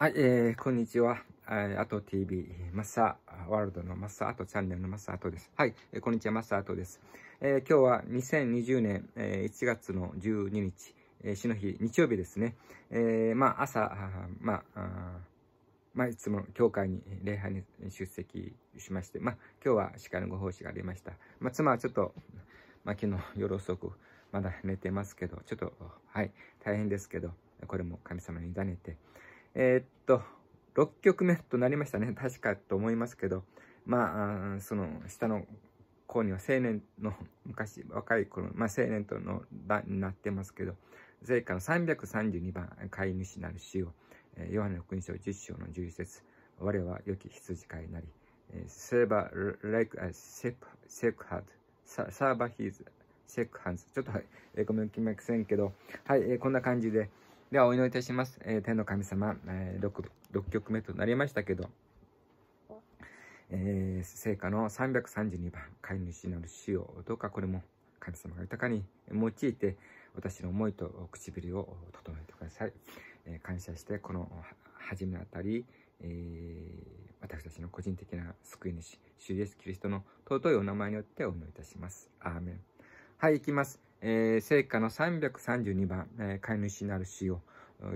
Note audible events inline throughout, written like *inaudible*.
はい、えー、こんにちは。あと TV、マスター、ワールドのマスター、あとチャンネルのマスター、あとです。はい、えー、こんにちは、マスター、あとです。えー、今日は2020年、えー、1月の12日、えー、死の日、日曜日ですね。えー、まあ、朝、あまあ、あまあ、いつも教会に礼拝に出席しまして、まあ、今日は司会のご奉仕がありました。まあ、妻はちょっと、まあ、昨日夜遅く、まだ寝てますけど、ちょっと、はい、大変ですけど、これも神様に委ねて、えー、っと、6曲目となりましたね。確かと思いますけど、まあ、その、下の子には青年の、昔、若い頃、まあ青年との段になってますけど、聖歌の332番、飼い主なる死を、えー、ヨハネの勲章10章の11節我は良き羊飼いなり、えセーバー、レイク、セク、セクハード、サーバーヒーズ、セクハンズ。ちょっとはい、えー、ごめんきませんけど、はい、えー、こんな感じで、ではお祈りいたします。えー、天の神様、えー、6、6曲目となりましたけど、えー、聖火の332番、飼い主なる死を、どうかこれも神様が豊かに用いて、私の思いと唇を整えてください。えー、感謝して、この初めあたり、えー、私たちの個人的な救い主、主イエスキリストの尊いお名前によってお祈りいたします。アーメン。はい、いきます。えー、聖歌の332番、えー、飼い主なる死を、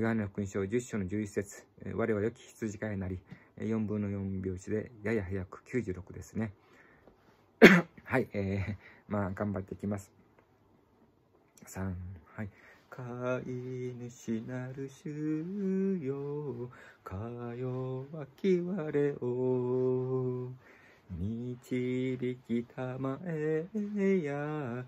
ヨハネの音書10章の11節、えー、我は良き羊飼いなり、4分の4拍子でやや早く96ですね。*coughs* はい、えー、まあ頑張っていきます。3、はい。飼い主なる主よ、かよわきわれを、導きたまえや、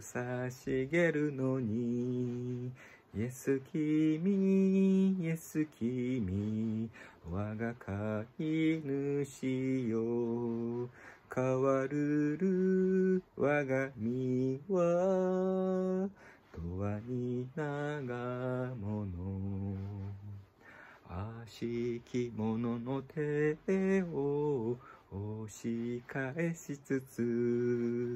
草茂るのにイエス君イエス君我が飼い主よ変わるる我が身は永遠に長物悪しき者の手を押し返しつつ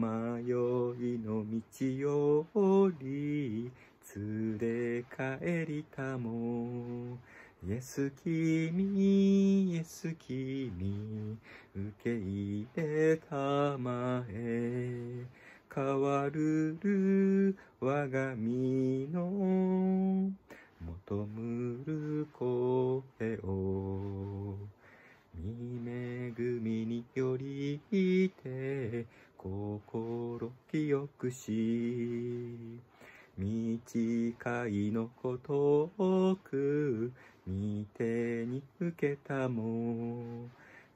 迷いの道より連れ帰りたもイエス君イエス君受け入れたまえ変わるる我が身の求むる声を見めし短いのことをく見てに受けたも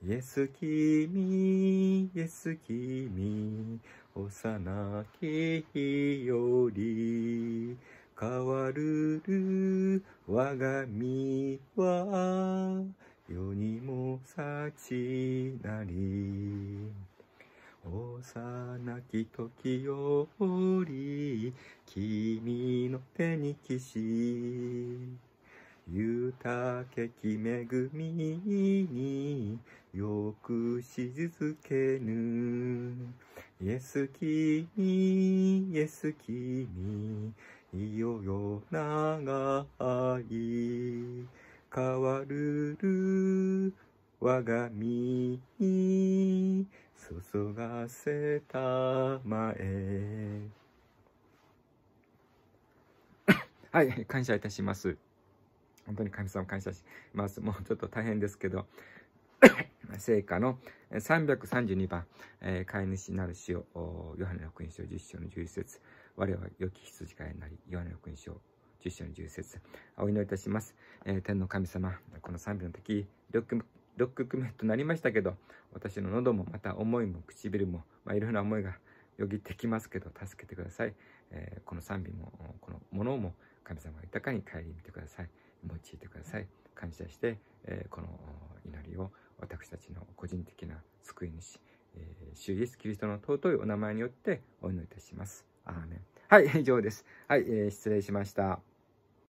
イエス君イエス君幼き日より変わるる我が身は世にも幸なり幼き時より君の手にキし豊けき恵みによくしずけぬイエス君イエス君いよよ長い変わるる我が身注がせたまえ *coughs* はい感謝いたします本当に神様感謝しますもうちょっと大変ですけど *coughs* 聖火の332番、えー、飼い主なる塩、をヨハネの福音書10章の11節我は良き羊飼いになりヨハネの福音書10章の1 1節お祈りいたします、えー、天の神様この賛美の時ロッククメとなりましたけど、私の喉もまた思いも唇も、まあ、いろんな思いがよぎってきますけど、助けてください。えー、この賛美も、このものも神様が豊かに帰り見てください。用いてください。感謝して、えー、この祈りを私たちの個人的な救い主、えー、主イエスキリストの尊いお名前によってお祈りいたします。アーメン。はい、以上です。はい、えー、失礼しました。